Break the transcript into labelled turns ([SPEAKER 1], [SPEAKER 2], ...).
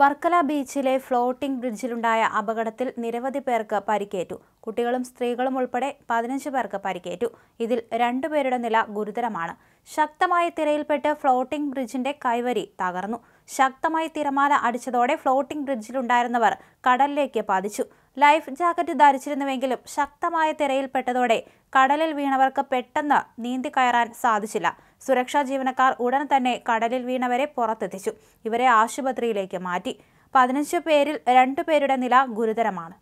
[SPEAKER 1] വർക്കല ബീച്ചിലെ ഫ്ലോട്ടിംഗ് ബ്രിഡ്ജിലുണ്ടായ അപകടത്തിൽ നിരവധി പേർക്ക് പരിക്കേറ്റു കുട്ടികളും സ്ത്രീകളും ഉൾപ്പെടെ പതിനഞ്ച് പേർക്ക് പരിക്കേറ്റു ഇതിൽ രണ്ടുപേരുടെ നില ഗുരുതരമാണ് ശക്തമായ തിരയിൽപ്പെട്ട് ഫ്ലോട്ടിംഗ് ബ്രിഡ്ജിന്റെ കൈവരി തകർന്നു ശക്തമായി തിരമാല അടിച്ചതോടെ ഫ്ലോട്ടിംഗ് ബ്രിഡ്ജിലുണ്ടായിരുന്നവർ കടലിലേക്ക് പതിച്ചു ലൈഫ് ജാക്കറ്റ് ധരിച്ചിരുന്നുവെങ്കിലും ശക്തമായ തിരയിൽപ്പെട്ടതോടെ കടലിൽ വീണവർക്ക് പെട്ടെന്ന് നീന്തി കയറാൻ സാധിച്ചില്ല സുരക്ഷാ ജീവനക്കാർ ഉടൻ തന്നെ കടലിൽ വീണവരെ പുറത്തെത്തിച്ചു ഇവരെ ആശുപത്രിയിലേക്ക് മാറ്റി പതിനഞ്ച് പേരിൽ രണ്ടു പേരുടെ നില ഗുരുതരമാണ്